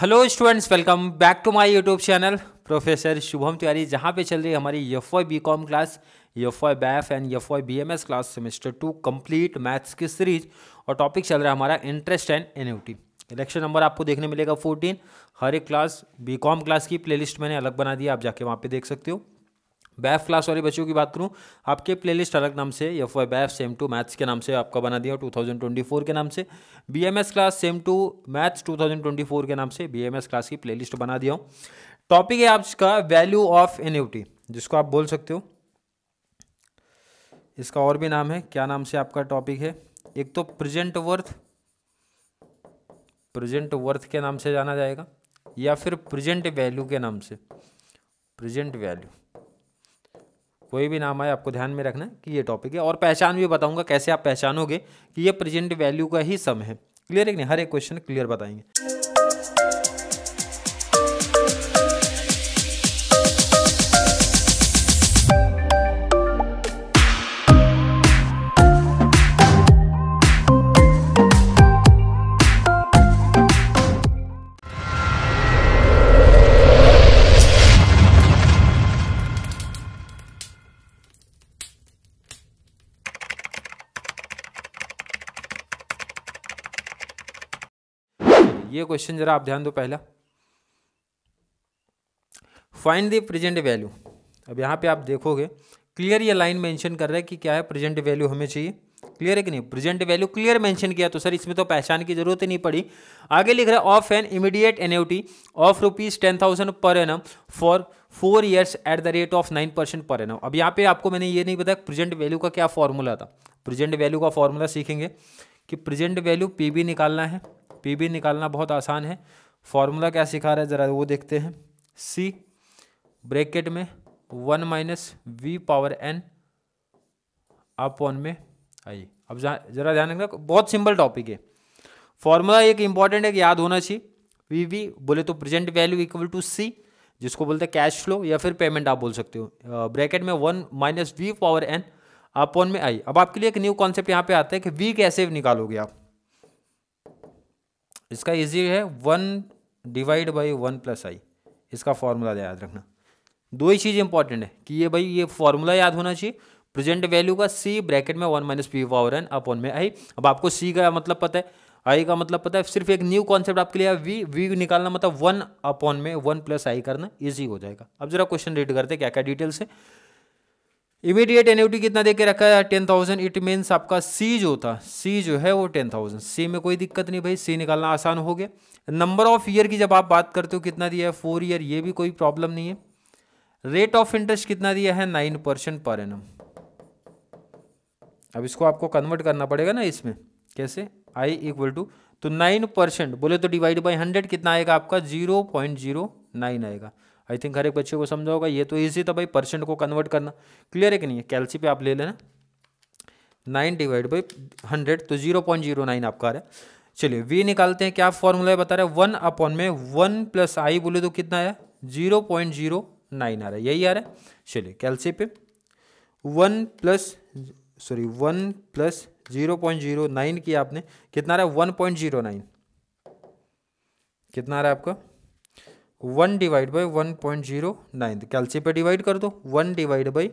hello students welcome back to my YouTube channel professor Shubham Tiwari जहाँ पे चल रही है हमारी F Y B com class F Y BAF and F Y B M S class semester two complete maths की series और topic चल रहा है हमारा interest and an election number आपको देखने मिलेगा फोर्टीन हर एक क्लास बी कॉम क्लास की प्ले मैंने अलग बना दिया आप जाके वहाँ पर देख सकते हो बैफ क्लास वाले बच्चों की बात करूं आपके प्लेलिस्ट अलग नाम से F Y BAF sem two maths के नाम से आपका बना दिया 2024 के नाम से B M S class sem two maths 2024 के नाम से बी एम एस क्लास की प्लेलिस्ट बना दिया हूं टॉपिक है आपका वैल्यू ऑफ एन्यूटी जिसको आप बोल सकते हो इसका और भी नाम है क्या नाम से आपका टॉपिक है एक तो प्रजेंट वर्थ प्रजेंट वर्थ के नाम से जाना जाएगा या फिर प्रजेंट वैल्यू के नाम से प्रजेंट वैल्यू कोई भी नाम आए आपको ध्यान में रखना कि ये टॉपिक है और पहचान भी बताऊंगा कैसे आप पहचानोगे कि ये प्रेजेंट वैल्यू का ही सम है क्लियर है नहीं हर एक क्वेश्चन क्लियर बताएंगे क्वेश्चन जरा आप ध्यान दो पहला फाइंड द प्रेजेंट वैल्यू अब यहां पे आप देखोगे क्लियर ये लाइन मेंशन कर रहा है कि क्या है प्रेजेंट वैल्यू हमें चाहिए क्लियर है कि नहीं प्रेजेंट वैल्यू क्लियर मेंशन किया तो सर इसमें तो पहचान की जरूरत ही नहीं पड़ी आगे लिख रहा है of an immediate annuity of rupees ten thousand per annum for four years at the rate of nine percent per annum अब यहाँ पे आपको मैंने ये नहीं बताया प्रेजेंट वैल्यू का क्या फॉर्मूला था प्रेजेंट वैल्यू का फॉर्मूला सीखेंगे कि प्रेजेंट वैल्यू पी निकालना है पी निकालना बहुत आसान है फॉर्मूला क्या सिखा रहा है ज़रा वो देखते हैं सी ब्रेकेट में one minus we power n upon में आइए अब ज़रा ध्यान रखना बहुत सिंपल टॉपिक है फॉर्मूला एक इंपॉर्टेंट है याद होना चाहिए वी वी बोले तो present value equal to C जिसको बोलते हैं कैश फ्लो या फिर पेमेंट आप बोल सकते हो ब्रैकेट में one minus we power n upon में आई अब आपके लिए एक न्यू कॉन्सेप्ट यहाँ पे आता है कि वी कैसे निकालोगे आप इसका इजी है one divide by one plus i इसका फॉर्मूला याद रखना दो ही चीज़ इंपॉर्टेंट है कि ये भाई ये फॉर्मूला याद होना चाहिए प्रेजेंट वैल्यू का सी ब्रैकेट में one minus P power n upon में आई अब आपको सी का मतलब पता है आई का मतलब पता है सिर्फ एक न्यू कॉन्सेप्ट आपके लिए वी वी निकालना मतलब वन अपॉन में वन प्लस आई करना ईजी हो जाएगा अब जरा क्वेश्चन रीड करते क्या क्या डिटेल्स है इमीडिएट एन्यूटी कितना देके रखा है टेन थाउजेंड इट मीन्स आपका सी जो था सी जो है वो टेन थाउजेंड सी में कोई दिक्कत नहीं भाई सी निकालना आसान हो गया नंबर ऑफ ईयर की जब आप बात करते हो कितना दिया है फोर ईयर ये भी कोई प्रॉब्लम नहीं है रेट ऑफ इंटरेस्ट कितना दिया है नाइन परसेंट पर एनम अब इसको आपको कन्वर्ट करना पड़ेगा ना इसमें कैसे आई इक्वल टू तो नाइन परसेंट बोले तो डिवाइड बाई हंड्रेड कितना आएगा आपका जीरो पॉइंट जीरो नाइन आएगा आई थिंक हर एक बच्चे को समझा होगा ये तो ईजी था भाई परसेंट को कन्वर्ट करना क्लियर है कि नहीं कैलसी पे आप ले लेना नाइन डिवाइड बाई हंड्रेड तो जीरो पॉइंट जीरो नाइन आपका आ रहा है चलिए वी निकालते हैं क्या फॉर्मूला है बता रहे वन अपॉन में वन प्लस आई बोले तो कितना आया जीरो पॉइंट जीरो नाइन आ रहा है यही आ रहा है चलिए कैलसी पे one plus sorry one plus zero point zero nine किया आपने कितना आ रहा है वन पॉइंट जीरो नाइन कितना आ रहा है आपका one divide by one point zero nine तो कैल्सियम पर डिवाइड कर दो one divide by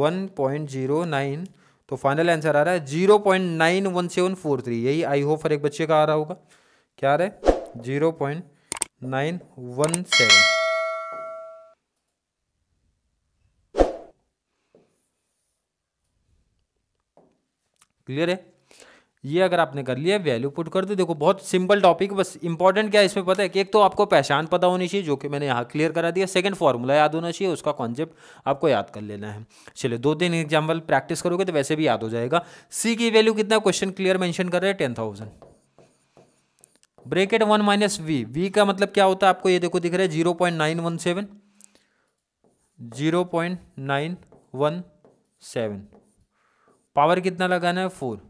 one point zero nine तो फाइनल आंसर आ रहा है zero point nine one seven four three यही आई होप हर एक बच्चे का आ रहा होगा क्या आ रहा है zero point nine one seven clear है ये अगर आपने कर लिया वैल्यू पुट कर दो देखो बहुत सिंपल टॉपिक बस इंपॉर्टेंट क्या है इसमें पता है कि एक तो आपको पहचान पता होनी चाहिए जो कि मैंने यहाँ क्लियर करा दिया सेकंड फार्मूला याद होना चाहिए उसका कॉन्सेप्ट आपको याद कर लेना है चलिए दो तीन एग्जाम्पल प्रैक्टिस करोगे तो वैसे भी याद हो जाएगा सी की वैल्यू कितना क्वेश्चन क्लियर मैंशन कर रहे हैं ten thousand bracket one minus v v का मतलब क्या होता है आपको ये देखो दिख रहा है zero point nine one seven zero point nine one seven power कितना लगाना है फोर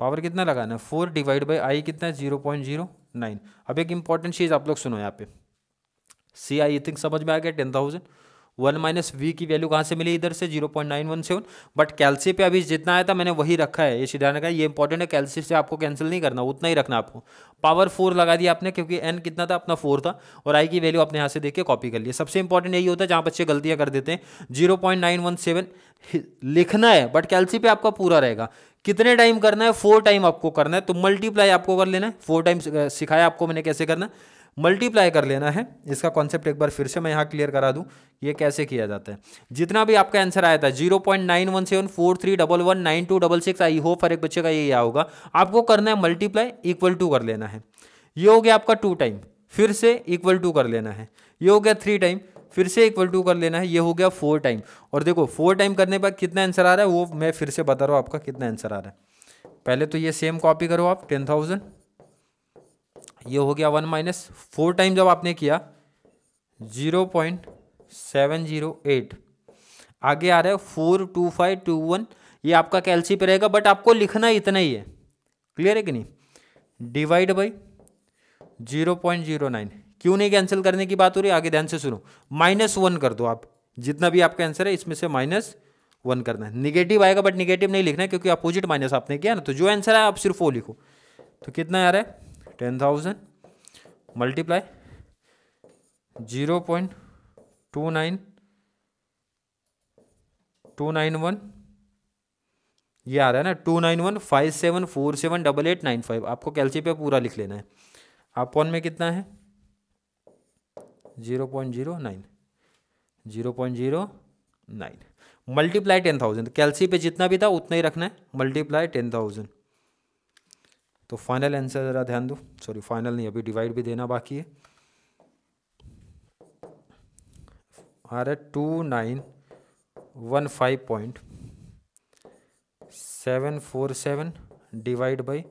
पावर कितना लगाना है फोर डिवाइड बाई आई कितना है जीरो पॉइंट जीरो नाइन अब एक इंपॉर्टेंट चीज़ आप लोग सुनो यहाँ पे सी आई थिंक समझ में आ गया ten thousand one minus v की वैल्यू कहाँ से मिली इधर से zero point nine one seven but calci पे अभी जितना आया था मैंने वही रखा है ये सिद्धांत का ये इंपॉर्टेंट है कैल्सी से आपको कैंसिल नहीं करना उतना ही रखना आपको पावर फोर लगा दिया आपने क्योंकि एन कितना था अपना फोर था और आई की वैल्यू आपने यहाँ से देख के कॉपी कर लिया सबसे इंपॉर्टेंट यही होता है जहाँ बच्चे गलतियाँ कर देते हैं zero point nine one seven लिखना है बट कैल्सी पे आपका पूरा रहेगा कितने टाइम करना है फोर टाइम आपको करना है तो मल्टीप्लाई आपको कर लेना है फोर टाइम सिखाया आपको मैंने कैसे करना मल्टीप्लाई कर लेना है इसका कॉन्सेप्ट एक बार फिर से मैं यहाँ क्लियर करा दूँ ये कैसे किया जाता है जितना भी आपका आंसर आया था zero point nine one seven four three double one nine two double six I hope हर एक बच्चे का ये या होगा आपको करना है मल्टीप्लाई इक्वल टू कर लेना है ये हो गया आपका टू टाइम फिर से इक्वल टू कर लेना है ये हो गया थ्री टाइम फिर से इक्वल टू कर लेना है ये हो गया फोर टाइम और देखो फोर टाइम करने पर कितना आंसर आ रहा है वो मैं फिर से बता रहा हूँ आपका कितना आंसर आ रहा है पहले तो ये सेम कॉपी करो आप टेन थाउजेंड ये हो गया वन माइनस फोर टाइम जब आपने किया zero point seven zero eight आगे आ रहा है four two five two one ये आपका कैल्सी पे रहेगा बट आपको लिखना इतना ही है क्लियर है कि नहीं divide by zero point zero nine क्यों नहीं कैंसिल करने की बात हो रही आगे ध्यान से सुनो माइनस वन कर दो आप जितना भी आपका आंसर है इसमें से माइनस वन करना है निगेटिव आएगा बट निगेटिव नहीं लिखना है क्योंकि अपोजिट माइनस आपने किया ना तो जो आंसर है आप सिर्फ वो लिखो तो कितना आ रहा है ten thousand multiply zero point two nine two nine one ये आ रहा है ना two nine one five seven four seven double eight nine five आपको कैलसी पे पूरा लिख लेना है आप कौन में कितना है zero point zero nine zero point zero nine multiply ten thousand calci पे जितना भी था उतना ही रखना है मल्टीप्लाई टेन थाउजेंड तो फाइनल आंसर ज़रा ध्यान दो सॉरी फाइनल नहीं अभी डिवाइड भी देना बाकी है अरे two nine one five point seven four seven divide by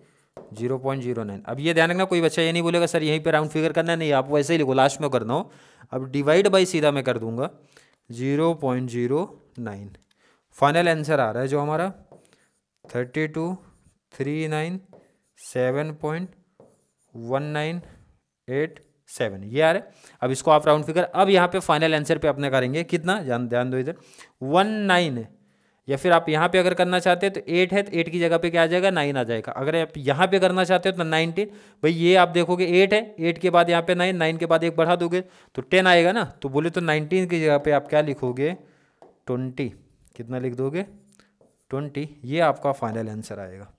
zero point zero nine अब ये ध्यान रखना कोई बच्चा ये नहीं बोलेगा सर यहीं पे राउंड फिगर करना नहीं आप वैसे ही लिखो लास्ट में करना हो अब डिवाइड बाई सीधा मैं कर दूंगा zero point zero nine final answer आ रहा है जो हमारा thirty two three nine seven point one nine eight seven ये आ रहा है अब इसको आप राउंड फिगर अब यहाँ पे फाइनल आंसर पे अपने करेंगे कितना ध्यान ध्यान दो इधर वन नाइन या फिर आप यहाँ पे अगर करना चाहते हैं तो एट है तो एट की जगह पे क्या आ जाएगा नाइन आ जाएगा अगर आप यहाँ पे करना चाहते हो तो नाइनटीन भाई ये आप देखोगे एट है एट के बाद यहाँ पे नाइन नाइन के बाद एक बढ़ा दोगे तो टेन आएगा ना तो बोले तो नाइनटीन की जगह पे आप क्या लिखोगे ट्वेंटी कितना लिख दोगे ट्वेंटी ये आपका फाइनल आंसर आएगा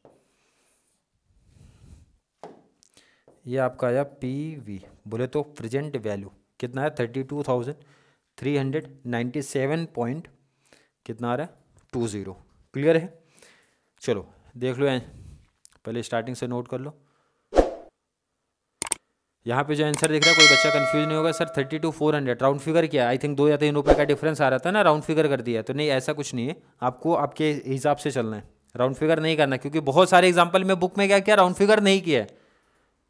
ये आपका आया पी वी बोले तो प्रेजेंट वैल्यू कितना है thirty two thousand three hundred ninety seven point कितना आ रहा है टू ज़ीरो क्लियर है चलो देख लो पहले स्टार्टिंग से नोट कर लो यहाँ पे जो आंसर दिख रहा है कोई बच्चा कंफ्यूज नहीं होगा sir thirty two four hundred round figure क्या आई थिंक दो या तीन रुपये का डिफरेंस आ रहा था ना राउंड फिगर कर दिया तो नहीं ऐसा कुछ नहीं है आपको आपके हिसाब से चलना है राउंड फिगर नहीं करना क्योंकि बहुत सारे एग्जाम्पल में बुक में क्या क्या राउंड फिगर नहीं किया है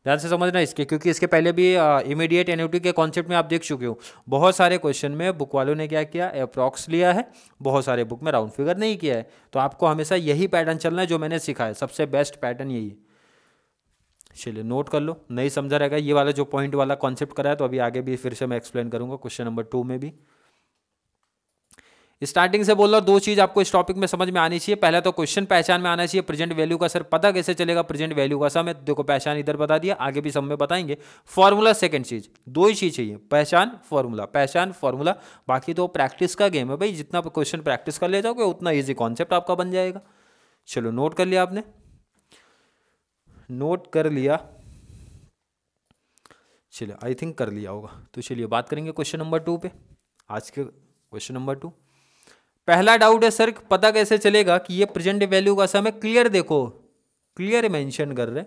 ध्यान से समझना इसके क्योंकि इसके पहले भी इमीडिएट एन्यूटी के कॉन्सेप्ट में आप देख चुके हो बहुत सारे क्वेश्चन में बुक वालों ने क्या किया अप्रॉक्स लिया है बहुत सारे बुक में राउंड फिगर नहीं किया है तो आपको हमेशा यही पैटर्न चलना है जो मैंने सीखा है सबसे बेस्ट पैटर्न यही है चलिए नोट कर लो नहीं समझा रहेगा ये वाला जो पॉइंट वाला कॉन्सेप्ट कराया तो अभी आगे भी फिर से मैं एक्सप्लेन करूँगा क्वेश्चन नंबर टू में भी स्टार्टिंग से बोल रहा हूँ दो चीज़ आपको इस टॉपिक में समझ में आनी चाहिए पहला तो क्वेश्चन पहचान में आना चाहिए प्रेजेंट वैल्यू का सर पता कैसे चलेगा प्रेजेंट वैल्यू का समय देखो पहचान इधर बता दिया आगे भी सब बताएंगे फॉर्मूला सेकंड चीज़ दो ही चीज़ चाहिए पहचान फॉर्मूला पहचान फॉर्मूला बाकी तो प्रैक्टिस का गेम है भाई जितना क्वेश्चन प्रैक्टिस कर ले जाओगे उतना ईजी कॉन्सेप्ट आपका बन जाएगा चलो नोट कर लिया आपने नोट कर लिया चलिए आई थिंक कर लिया होगा तो चलिए बात करेंगे क्वेश्चन नंबर टू पे आज के क्वेश्चन नंबर टू पहला डाउट है सर पता कैसे चलेगा कि ये प्रेजेंट वैल्यू का समय क्लियर देखो क्लियर मेंशन कर रहे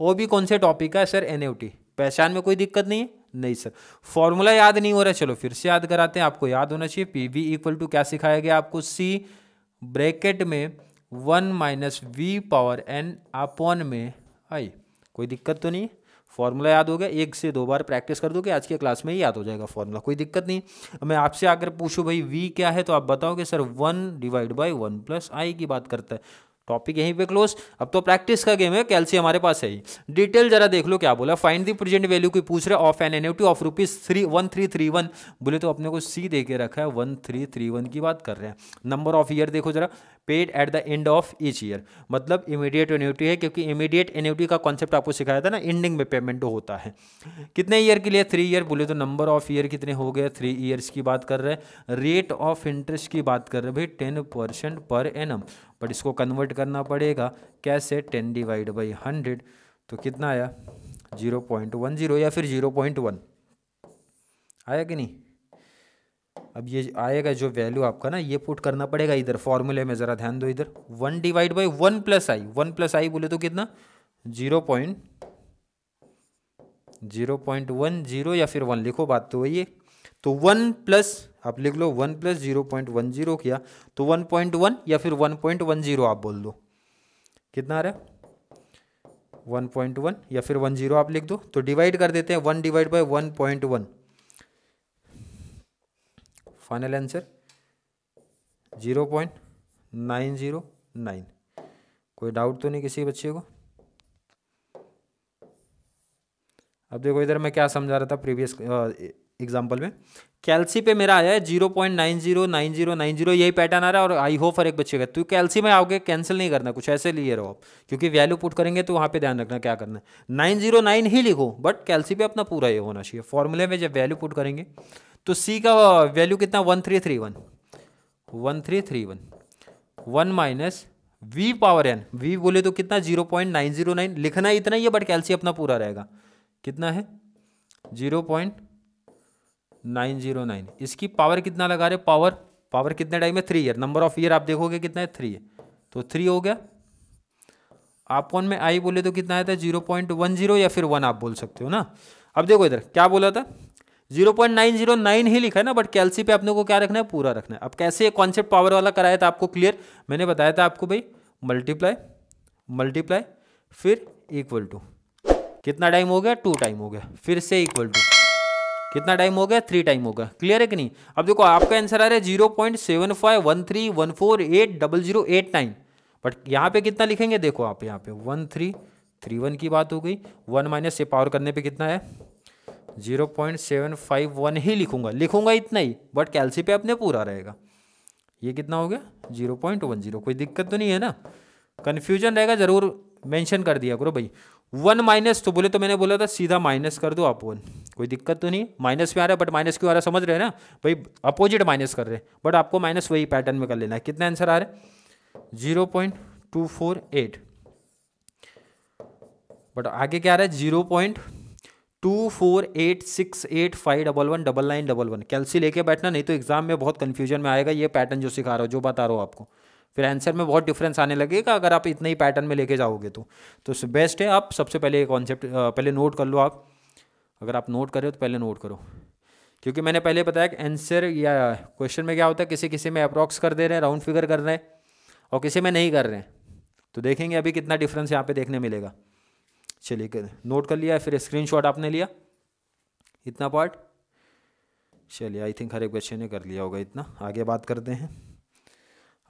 वो भी कौन से टॉपिक का है सर एन पहचान में कोई दिक्कत नहीं है नहीं सर फॉर्मूला याद नहीं हो रहा चलो फिर से याद कराते हैं आपको याद होना चाहिए पी वी इक्वल टू क्या सिखाया गया आपको सी ब्रैकेट में one minus we power n upon में आई कोई दिक्कत तो नहीं है फॉर्मूला याद हो गया एक से दो बार प्रैक्टिस कर दोगे आज के क्लास में ही याद हो जाएगा फॉर्मूला कोई दिक्कत नहीं मैं आपसे अगर पूछूं भाई वी क्या है तो आप बताओगे sir one divide by one plus i की बात करता है टॉपिक यहीं पे क्लोज अब तो प्रैक्टिस का गेम है कैलसी हमारे पास है ही डिटेल जरा देख लो क्या बोला फाइंड दी प्रेजेंट वैल्यू की पूछ रहे of n NFT of rupees three one three three one बोले तो अपने को सी दे के रखा है वन थ्री थ्री वन की बात कर रहे हैं नंबर ऑफ ईयर देखो जरा paid at the end of each year मतलब इमीडिएट एन्यूटी है क्योंकि इमीडिएट एन्यूटी का कॉन्सेप्ट आपको सिखाया था ना एंडिंग में पेमेंट होता है कितने ईयर के लिए थ्री ईयर बोले तो नंबर ऑफ ईयर कितने हो गए थ्री ईयर्स की बात कर रहे हैं रेट ऑफ इंटरेस्ट की बात कर रहे हैं भाई ten percent per annum but इसको कन्वर्ट करना पड़ेगा कैसे टेन डिवाइड बाई हंड्रेड तो कितना आया जीरो पॉइंट वन जीरो या फिर जीरो पॉइंट वन आया कि नहीं अब ये आएगा जो वैल्यू आपका ना ये पुट करना पड़ेगा इधर फॉर्मूले में ज़रा ध्यान दो इधर one divide by one plus i one plus i बोले तो कितना zero point zero point one zero या फिर वन लिखो बात तो वही है तो वन प्लस आप लिख लो one plus zero point one zero किया तो वन पॉइंट वन या फिर वन पॉइंट वन जीरो आप बोल दो कितना आ रहा है वन पॉइंट वन या फिर वन जीरो आप लिख दो तो डिवाइड कर देते हैं one divide by one point one final answer zero point nine zero nine कोई डाउट तो नहीं किसी बच्चे को अब देखो इधर मैं क्या समझा रहा था प्रीवियस एग्जाम्पल में कैल्सी पे मेरा आया है zero point nine zero nine zero nine zero यही पैटर्न आ रहा है और आई होप हर एक बच्चे का तो कैल्सी में आओगे कैंसिल नहीं करना कुछ ऐसे लिए रहो आप क्योंकि वैल्यू पुट करेंगे तो वहाँ पे ध्यान रखना क्या करना है नाइन जीरो नाइन ही लिखो बट कैल्सी पे अपना पूरा ये होना चाहिए फॉर्मूले में जब वैल्यू पुट करेंगे तो सी का वैल्यू uh, कितना one three three one one three three one one minus we power N V बोले तो कितना zero point nine zero nine लिखना इतना ही है बट कैल्सी अपना पूरा रहेगा कितना है zero point nine zero nine इसकी पावर कितना लगा रहे पावर पावर कितने टाइम में three year number of year आप देखोगे कितना है थ्री है तो थ्री हो गया आप कौन में आई बोले तो कितना आया था जीरो पॉइंट वन जीरो या फिर वन आप बोल सकते हो ना अब देखो इधर क्या बोला था zero point nine zero nine ही लिखा है ना बट कैलसी पे आपने को क्या रखना है पूरा रखना है अब कैसे ये कॉन्सेप्ट पावर वाला कराया था आपको क्लियर मैंने बताया था आपको भाई मल्टीप्लाई मल्टीप्लाई फिर इक्वल टू कितना टाइम हो गया टू टाइम हो गया फिर से इक्वल टू कितना टाइम हो गया थ्री टाइम होगा क्लियर है कि नहीं अब देखो आपका आंसर आ रहा है zero point seven five one three one four eight double zero eight nine but यहाँ पे कितना लिखेंगे देखो आप यहाँ पे वन थ्री थ्री वन की बात हो गई वन माइनस से पावर करने पे कितना है zero point seven five one ही लिखूंगा लिखूंगा इतना ही बट कैलसी पे अपने पूरा रहेगा ये कितना हो गया जीरो पॉइंट वन जीरो कोई दिक्कत तो नहीं है ना कन्फ्यूजन रहेगा ज़रूर मैंशन कर दिया करो भाई वन माइनस तो बोले तो मैंने बोला था सीधा माइनस कर दो वन कोई दिक्कत तो नहीं माइनस में आ रहा है बट माइनस क्यों आ रहा है समझ रहे हैं ना भाई अपोजिट माइनस कर रहे हैं बट आपको माइनस वही पैटर्न में कर लेना है कितना आंसर आ रहा है zero point two four eight but आगे क्या आ रहा है zero point two four eight six eight five double one double nine double one calci लेके बैठना नहीं तो एग्जाम में बहुत कंफ्यूजन में आएगा ये पैटर्न जो सिखा रहा हो जो बता रहा हो आपको फिर आंसर में बहुत डिफरेंस आने लगेगा अगर आप इतने ही पैटर्न में लेके जाओगे तो तो बेस्ट है आप सबसे पहले ये कॉन्सेप्ट पहले नोट कर लो आप अगर आप नोट करें तो पहले नोट करो क्योंकि मैंने पहले बताया कि आंसर या क्वेश्चन में क्या होता है किसी किसी में अप्रॉक्स कर दे रहे हैं राउंड फिगर कर रहे हैं और किसी में नहीं कर रहे हैं तो देखेंगे अभी कितना डिफरेंस यहाँ पे देखने मिलेगा चलिए नोट कर लिया फिर शॉट आपने लिया इतना पार्ट चलिए आई थिंक हर एक बच्चे ने कर लिया होगा इतना आगे बात करते हैं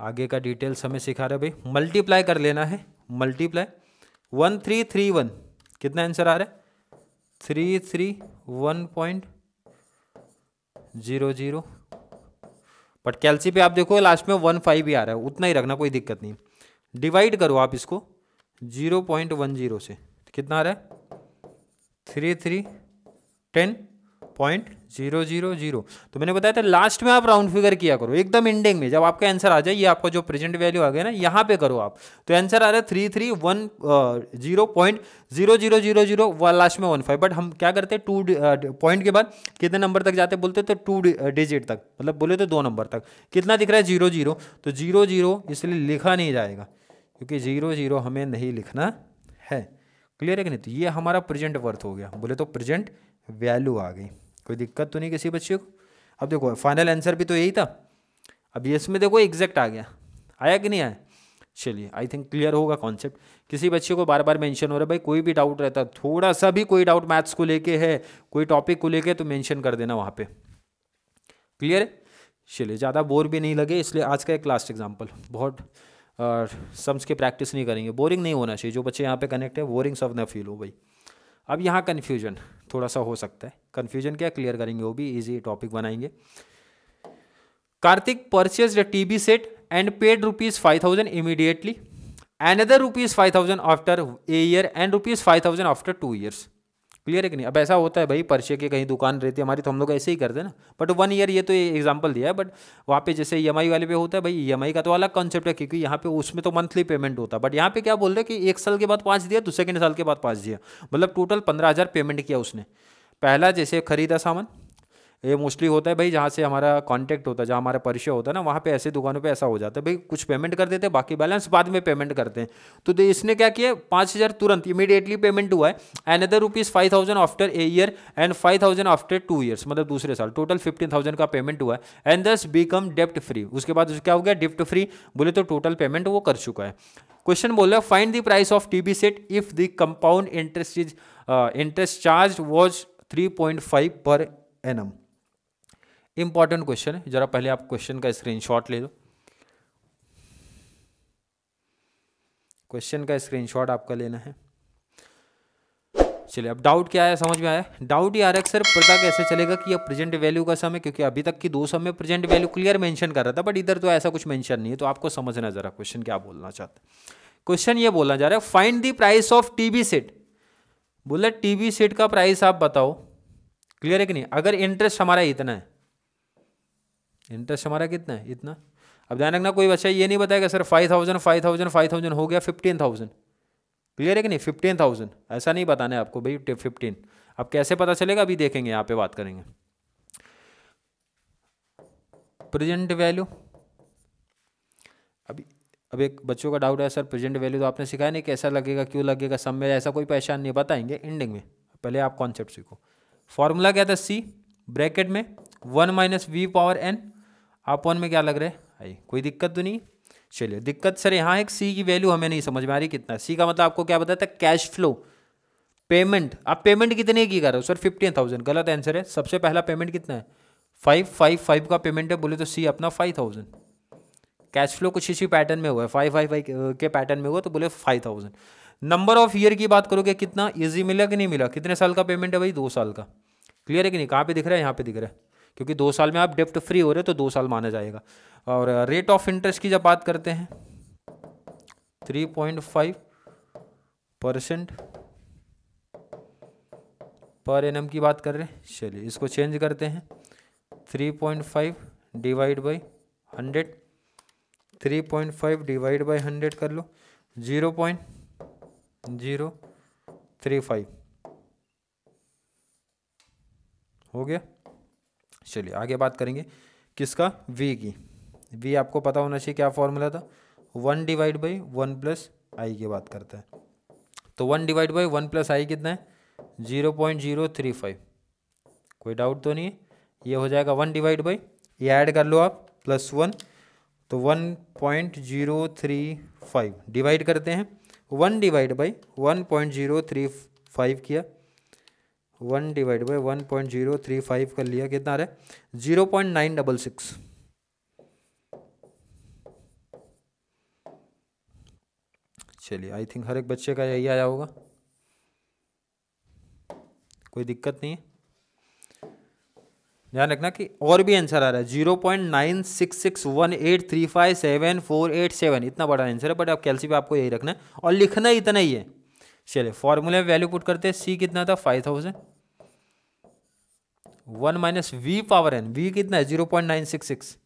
आगे का डिटेल्स हमें सिखा रहे भाई मल्टीप्लाई कर लेना है multiply one three three one कितना आंसर आ रहा है three three one point zero zero but calci पे आप देखो लास्ट में वन फाइव ही आ रहा है उतना ही रखना कोई दिक्कत नहीं डिवाइड करो आप इसको जीरो पॉइंट वन जीरो से कितना आ रहा है three three ten point zero zero zero तो मैंने बताया था लास्ट में आप राउंड फिगर किया करो एकदम एंडिंग में जब आपका आंसर आ जाए ये आपका जो प्रेजेंट वैल्यू आ गया ना यहाँ पे करो आप तो आंसर आ रहा है three three one zero point zero zero zero zero last में वन फाइव बट हम क्या करते हैं टू पॉइंट uh, के बाद कितने नंबर तक जाते बोलते तो टू डिजिट uh, तक मतलब बोले तो दो नंबर तक कितना दिख रहा है जीरो जीरो तो जीरो जीरो इसलिए लिखा नहीं जाएगा क्योंकि जीरो जीरो हमें नहीं लिखना है क्लियर है कि नहीं तो ये हमारा प्रेजेंट वर्थ हो गया बोले तो प्रेजेंट वैल्यू आ गई कोई दिक्कत तो नहीं किसी बच्चे को अब देखो फाइनल आंसर भी तो यही था अब ये इसमें देखो एग्जैक्ट आ गया आया कि नहीं आया चलिए आई थिंक क्लियर होगा कॉन्सेप्ट किसी बच्चे को बार बार मेंशन हो रहा है भाई कोई भी डाउट रहता थोड़ा सा भी कोई डाउट मैथ्स को लेके है कोई टॉपिक को लेके तो मेंशन कर देना वहाँ पे क्लियर है चलिए ज़्यादा बोर भी नहीं लगे इसलिए आज का एक लास्ट एग्जाम्पल बहुत सम्स के प्रैक्टिस नहीं करेंगे बोरिंग नहीं होना चाहिए जो बच्चे यहाँ पे कनेक्ट है बोरिंग सब न फील हो भाई अब यहाँ कन्फ्यूजन थोड़ा सा हो सकता है कन्फ्यूजन क्या क्लियर करेंगे वो भी इजी टॉपिक बनाएंगे Kartik purchase T V set and paid rupees five thousand immediately and other rupees five thousand after a year and rupees five thousand after two years clear है कि नहीं अब ऐसा होता है भाई पर्चे के कहीं दुकान रहती है हमारी तो हम लोग ऐसे ही करते हैं ना बट वन ईयर ये तो एग्जाम्पल दिया है बट वहाँ पे जैसे ई e वाले पे होता है भाई ई e का तो अलग कॉन्सेप्ट है क्योंकि यहाँ पे उसमें तो मंथली पेमेंट होता है बट यहाँ पे क्या बोल रहे हैं कि एक साल के बाद पाँच दिया तो सेकेंड साल के बाद पाँच दिया मतलब टोटल पंद्रह पेमेंट किया उसने पहला जैसे खरीदा सामान ये मोस्टली होता है भाई जहाँ से हमारा कॉन्टैक्ट होता है जहाँ हमारा परिचय होता है ना वहाँ पे ऐसे दुकानों पे ऐसा हो जाता है भाई कुछ पेमेंट कर देते हैं बाकी बैलेंस बाद में पेमेंट करते हैं तो इसने क्या किया पाँच हज़ार तुरंत इमीडिएटली पेमेंट हुआ है other rupees five thousand after a year and five thousand after two years मतलब दूसरे साल टोटल फिफ्टीन थाउजेंड का पेमेंट हुआ है एंड दस बिकम डेप्ट फ्री उसके बाद क्या हो गया डिप्ट फ्री बोले तो टोटल पेमेंट वो कर चुका है क्वेश्चन बोल रहा है find the price of T V set if the compound interest is interest charge was three point five per annum important question है जरा पहले आप क्वेश्चन का स्क्रीनशॉट ले लो क्वेश्चन का स्क्रीनशॉट आपका लेना है चलिए अब डाउट क्या आया समझ में आया डाउट ये आ रहा है सर पता कैसे चलेगा कि अब प्रेजेंट वैल्यू का समय क्योंकि अभी तक की दो समय में प्रेजेंट वैल्यू क्लियर मेंशन कर रहा था बट इधर तो ऐसा कुछ मेंशन नहीं है तो आपको समझना जरा क्वेश्चन क्या बोलना चाहते क्वेश्चन ये बोलना जा रहा है find the price of TV set बोला टीवी सेट का प्राइस आप बताओ क्लियर है कि नहीं अगर इंटरेस्ट हमारा इतना है इंटरेस्ट हमारा कितना है इतना अब ध्यान रखना कोई बच्चा ये नहीं बताएगा sir five thousand five thousand five thousand हो गया फिफ्टीन थाउजेंड क्लियर है कि नहीं फिफ्टीन थाउजेंड ऐसा नहीं बताना है आपको भाई फिफ्टीन अब कैसे पता चलेगा अभी देखेंगे यहाँ पे बात करेंगे प्रेजेंट वैल्यू अभी अब एक बच्चों का डाउट है सर प्रेजेंट वैल्यू तो आपने सिखाया नहीं कैसा लगेगा क्यों लगेगा सब में ऐसा कोई पहचान नहीं बताएंगे एंडिंग में पहले आप कॉन्सेप्ट सीखो फॉर्मूला क्या था सी ब्रैकेट में one minus we power n आप वन में क्या लग रहा है आई कोई दिक्कत तो नहीं चलिए दिक्कत सर यहाँ एक सी की वैल्यू हमें नहीं समझ में आ रही कितना सी का मतलब आपको क्या बताया था कैश फ्लो पेमेंट आप पेमेंट कितने की कर रहे हो सर फिफ्टीन थाउजेंड गलत आंसर है सबसे पहला पेमेंट कितना है फाइव फाइव फाइव का पेमेंट है बोले तो सी अपना फाइव थाउजेंड कैश फ्लो कुछ इसी पैटर्न में हुआ है फाइव फाइव फाइव के पैटर्न में हुआ तो बोले five thousand number of year की बात करोगे कितना ईजी मिला कि नहीं मिला कितने साल का पेमेंट है भाई दो साल का क्लियर है कि नहीं कहाँ पे दिख रहा है यहाँ पे दिख रहा है क्योंकि दो साल में आप डेप्ट फ्री हो रहे हो तो दो साल माना जाएगा और रेट ऑफ इंटरेस्ट की जब बात करते हैं three point five percent per annum की बात कर रहे हैं चलिए इसको चेंज करते हैं three point five divide by hundred three point five divide by hundred कर लो zero point zero three five हो गया चलिए आगे बात करेंगे किसका वी की वी आपको पता होना चाहिए क्या फॉर्मूला था one divide by one plus i की बात करते हैं तो one divide by one plus i कितना है zero point zero three five कोई डाउट तो नहीं है ये हो जाएगा वन डिवाइड बाई ये ऐड कर लो आप प्लस वन तो one point zero three five divide करते हैं one divide by one point zero three five किया one divide by one point zero three five कर लिया कितना आ रहा है zero point nine double six चलिए आई थिंक हर एक बच्चे का यही आया होगा कोई दिक्कत नहीं है ध्यान रखना कि और भी आंसर आ रहा है zero point nine six six one eight three five seven four eight seven इतना बड़ा आंसर है बट आप कैलसी पे आपको यही रखना है और लिखना इतना ही है चलिए फॉर्मूले में वैल्यू पुट करते हैं सी कितना था five thousand one minus we power N v कितना है zero point nine six six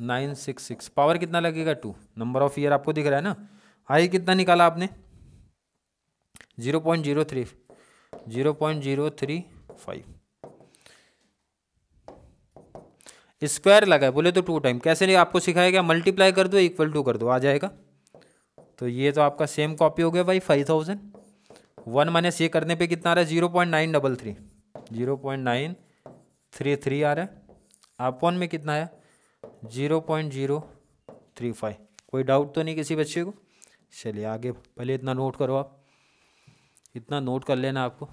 nine six six power कितना लगेगा टू नंबर ऑफ ईयर आपको दिख रहा है ना आई कितना निकाला आपने zero point zero three zero point zero three five square लगा है बोले तो टू टाइम कैसे नहीं आपको सिखाया गया मल्टीप्लाई कर दो इक्वल टू कर दो आ जाएगा तो ये तो आपका सेम कॉपी हो गया भाई फाइव थाउजेंड वन माइनस ये करने पे कितना आ रहा है zero point nine double three zero point nine three three आ रहा है आप वन में कितना है zero point zero three five कोई डाउट तो नहीं किसी बच्चे को चलिए आगे पहले इतना नोट करो आप इतना नोट कर लेना आपको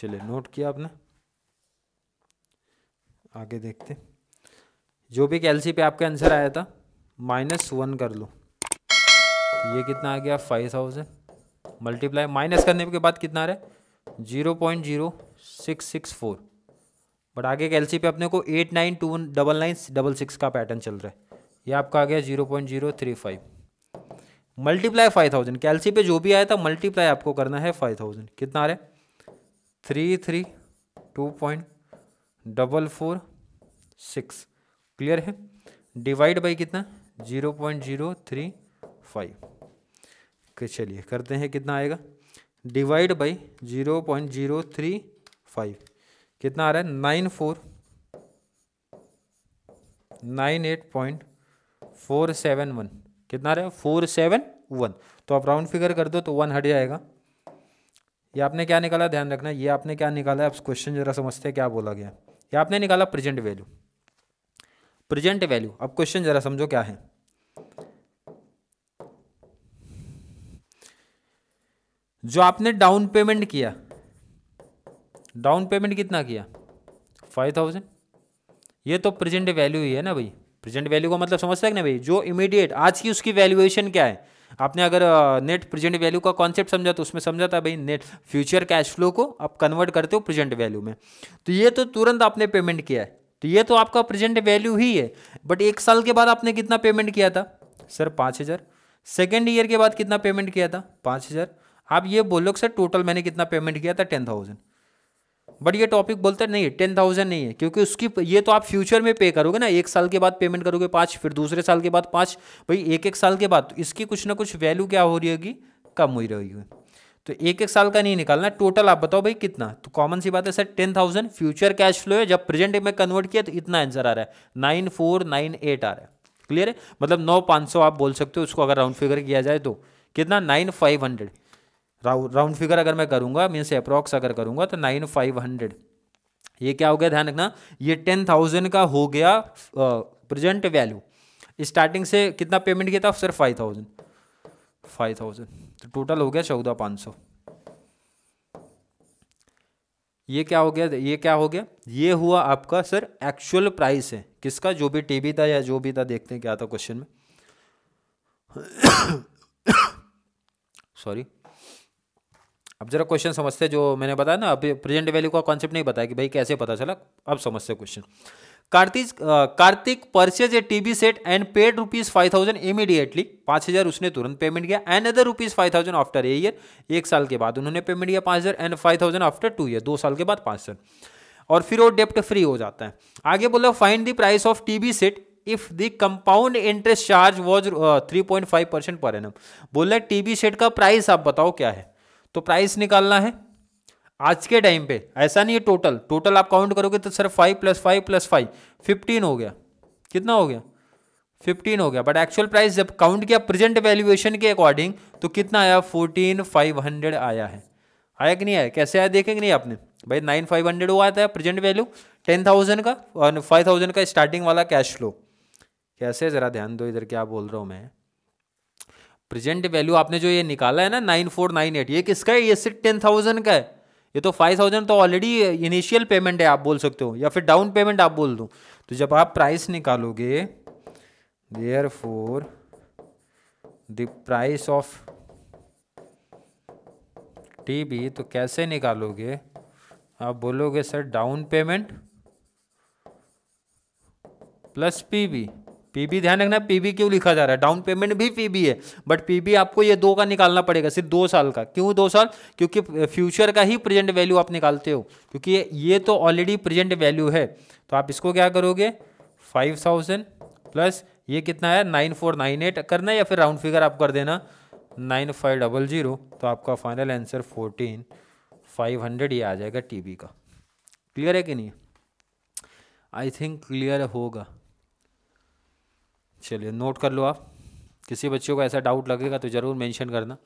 चलिए नोट किया आपने आगे देखते जो भी कैलसी पे आपका आंसर आया था माइनस वन कर लो तो ये कितना आ गया फाइव थाउजेंड मल्टीप्लाई माइनस करने के बाद कितना आ रहा है zero point zero six six four but आगे कैलसी पे अपने को eight nine two double nine double six का पैटर्न चल रहा है ये आपका आ गया zero point zero three five multiply five thousand calci पे जो भी आया था मल्टीप्लाई आपको करना है फाइव थाउजेंड कितना आ रहा है three three two point double four six clear है डिवाइड बाई कितना zero point zero three five चलिए करते हैं कितना आएगा divide by zero point zero three five कितना आ रहा है nine four nine eight point four seven one कितना आ रहा है फोर सेवन वन तो आप राउंड फिगर कर दो तो वन हट जाएगा ये आपने क्या निकाला ध्यान रखना ये आपने क्या निकाला है आप क्वेश्चन जरा समझते हैं क्या बोला गया ये आपने निकाला प्रेजेंट वैल्यू प्रेजेंट वैल्यू अब क्वेश्चन जरा समझो क्या है जो आपने डाउन पेमेंट किया डाउन पेमेंट कितना किया फाइव थाउजेंड ये तो प्रेजेंट वैल्यू ही है ना भाई प्रेजेंट वैल्यू का मतलब समझ सकते ना भाई जो इमीडिएट आज की उसकी वैल्यूएशन क्या है आपने अगर नेट प्रेजेंट वैल्यू का कॉन्सेप्ट समझा तो उसमें समझा था भाई नेट फ्यूचर कैश फ्लो को आप कन्वर्ट करते हो प्रेजेंट वैल्यू में तो ये तो तुरंत आपने पेमेंट किया है तो ये तो आपका प्रेजेंट वैल्यू ही है बट एक साल के बाद आपने कितना पेमेंट किया था सर पाँच हज़ार सेकेंड ईयर के बाद कितना पेमेंट किया था पाँच हज़ार आप ये बोलो सर टोटल मैंने कितना पेमेंट किया था टेन थाउजेंड बट ये टॉपिक बोलते है नहीं टेन थाउजेंड नहीं है क्योंकि उसकी ये तो आप फ्यूचर में पे करोगे ना एक साल के बाद पेमेंट करोगे पाँच फिर दूसरे साल के बाद पाँच भाई एक एक साल के बाद तो इसकी कुछ ना कुछ वैल्यू क्या हो रही होगी कम हो रही होगी तो एक एक साल का नहीं निकालना टोटल आप बताओ भाई कितना तो कॉमन सी बात है sir ten thousand future cash flow है जब प्रेजेंट में कन्वर्ट किया तो इतना आंसर आ रहा है नाइन फोर नाइन एट आ रहा है क्लियर है मतलब नौ पाँच सौ आप बोल सकते हो उसको अगर राउंड फिगर किया जाए तो कितना nine five hundred round figure अगर मैं करूंगा मीन्स अप्रॉक्स अगर करूंगा तो नाइन फाइव हंड्रेड ये क्या हो गया ध्यान रखना ये टेन थाउजेंड का हो गया प्रेजेंट वैल्यू स्टार्टिंग से कितना पेमेंट किया था sir five thousand five thousand तो टोटल हो गया चौदह पाँच सौ ये क्या हो गया ये क्या हो गया ये हुआ आपका सर एक्चुअल प्राइस है किसका जो भी टीवी था या जो भी था देखते हैं क्या था क्वेश्चन में सॉरी अब जरा क्वेश्चन समझते जो मैंने बताया ना अभी प्रेजेंट वैल्यू का कॉन्सेप्ट नहीं बताया कि भाई कैसे पता चला अब समझते question Kartik Kartik purchase a TV set and paid rupees five thousand immediately पाँच हज़ार उसने तुरंत पेमेंट किया and other rupees five thousand after a year एक साल के बाद उन्होंने पेमेंट किया पाँच हज़ार and five thousand after two year दो साल के बाद पाँच हज़ार और फिर वो डेप्ट फ्री हो जाता है आगे बोला find the price of TV set if the compound interest charge was three point five percent per annum बोला टीवी सेट का प्राइस आप बताओ क्या है तो प्राइस निकालना है आज के टाइम पे ऐसा नहीं है टोटल टोटल आप काउंट करोगे तो sir five plus five plus five fifteen हो गया कितना हो गया फिफ्टीन हो गया बट एक्चुअल प्राइस जब काउंट किया प्रेजेंट वैल्यूएशन के अकॉर्डिंग तो कितना आया फोर्टीन फाइव हंड्रेड आया है आया कि नहीं आया कैसे आया देखेंगे नहीं आपने भाई नाइन फाइव हंड्रेड वो आता है प्रेजेंट वैल्यू टेन थाउजेंड का और फाइव थाउजेंड का स्टार्टिंग वाला कैश फ्लो कैसे ज़रा ध्यान दो इधर क्या बोल रहा हूँ मैं प्रेजेंट वैल्यू आपने जो ये निकाला है ना नाइन फोर नाइन एट ये किसका है ये सिर्फ टेन थाउजेंड का है ये तो फाइव थाउजेंड तो ऑलरेडी इनिशियल पेमेंट है आप बोल सकते हो या फिर डाउन पेमेंट आप बोल दो तो जब आप प्राइस निकालोगे therefore the price of T V तो कैसे निकालोगे आप बोलोगे sir down payment plus P V PV ध्यान रखना पीबी क्यों लिखा जा रहा है डाउन पेमेंट भी पीबी है बट पीबी आपको ये दो का निकालना पड़ेगा सिर्फ दो साल का क्यों दो साल क्योंकि फ्यूचर का ही प्रेजेंट वैल्यू आप निकालते हो क्योंकि ये तो ऑलरेडी प्रेजेंट वैल्यू है तो आप इसको क्या करोगे फाइव थाउजेंड प्लस ये कितना है नाइन फोर नाइन एट करना है या फिर राउंड फिगर आप कर देना नाइन फाइव डबल जीरो तो आपका final answer fourteen five hundred ये आ जाएगा टीबी का क्लियर है कि नहीं आई थिंक क्लियर होगा चलिए नोट कर लो आप किसी बच्चों को ऐसा डाउट लगेगा तो ज़रूर मेंशन करना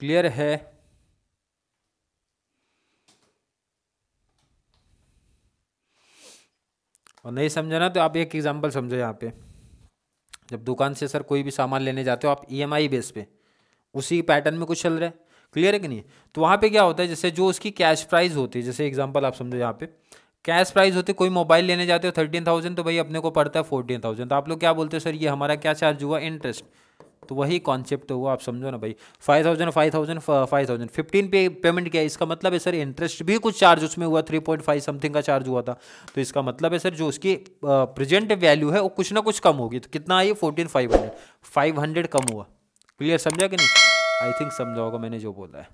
क्लियर है और नहीं समझा ना तो आप एक एग्जांपल समझो यहाँ पे जब दुकान से सर कोई भी सामान लेने जाते हो आप ईएमआई e बेस पे उसी पैटर्न में कुछ चल रहा है क्लियर है कि नहीं तो वहाँ पे क्या होता है जैसे जो उसकी कैश प्राइस होती है जैसे एग्जांपल आप समझो यहाँ पे कैश प्राइस होते कोई मोबाइल लेने जाते हो थर्टीन थाउजेंड तो भाई अपने को पड़ता है फोर्टीन थाउजेंड तो आप लोग क्या बोलते हो सर ये हमारा क्या चार्ज हुआ इंटरेस्ट तो वही कॉन्सेप्ट हुआ आप समझो ना भाई five thousand five thousand five thousand fifteen पे पेमेंट किया इसका मतलब है सर इंटरेस्ट भी कुछ चार्ज उसमें हुआ थ्री पॉइंट फाइव समथिंग का चार्ज हुआ था तो इसका मतलब है सर जो उसकी प्रेजेंट वैल्यू है वो कुछ ना कुछ कम होगी तो कितना आई fourteen five hundred five hundred कम हुआ क्लियर समझा कि नहीं आई थिंक समझा होगा मैंने जो बोला है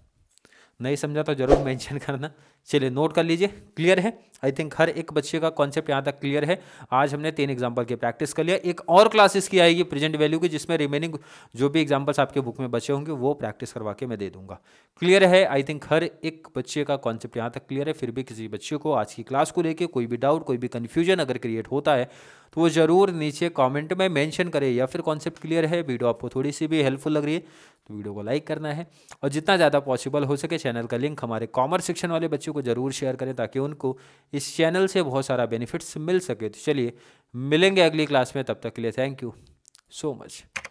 नहीं समझा तो ज़रूर मेंशन करना चलिए नोट कर लीजिए क्लियर है आई थिंक हर एक बच्चे का कॉन्सेप्ट यहाँ तक क्लियर है आज हमने तीन एग्जाम्पल की प्रैक्टिस कर लिया एक और क्लासेस की आएगी प्रेजेंट वैल्यू की जिसमें रिमेनिंग जो भी एग्जाम्पल्स आपके बुक में बचे होंगे वो प्रैक्टिस करवा के मैं दे दूंगा क्लियर है आई थिंक हर एक बच्चे का कॉन्सेप्ट यहाँ तक क्लियर है फिर भी किसी बच्चे को आज की क्लास को लेकर कोई भी डाउट कोई भी कन्फ्यूजन अगर क्रिएट होता है तो वो ज़रूर नीचे कमेंट में मेंशन करें या फिर कॉन्सेप्ट क्लियर है वीडियो आपको थोड़ी सी भी हेल्पफुल लग रही है तो वीडियो को लाइक करना है और जितना ज़्यादा पॉसिबल हो सके चैनल का लिंक हमारे कॉमर्स सेक्शन वाले बच्चों को ज़रूर शेयर करें ताकि उनको इस चैनल से बहुत सारा बेनिफिट्स मिल सके तो चलिए मिलेंगे अगली क्लास में तब तक के लिए थैंक यू सो मच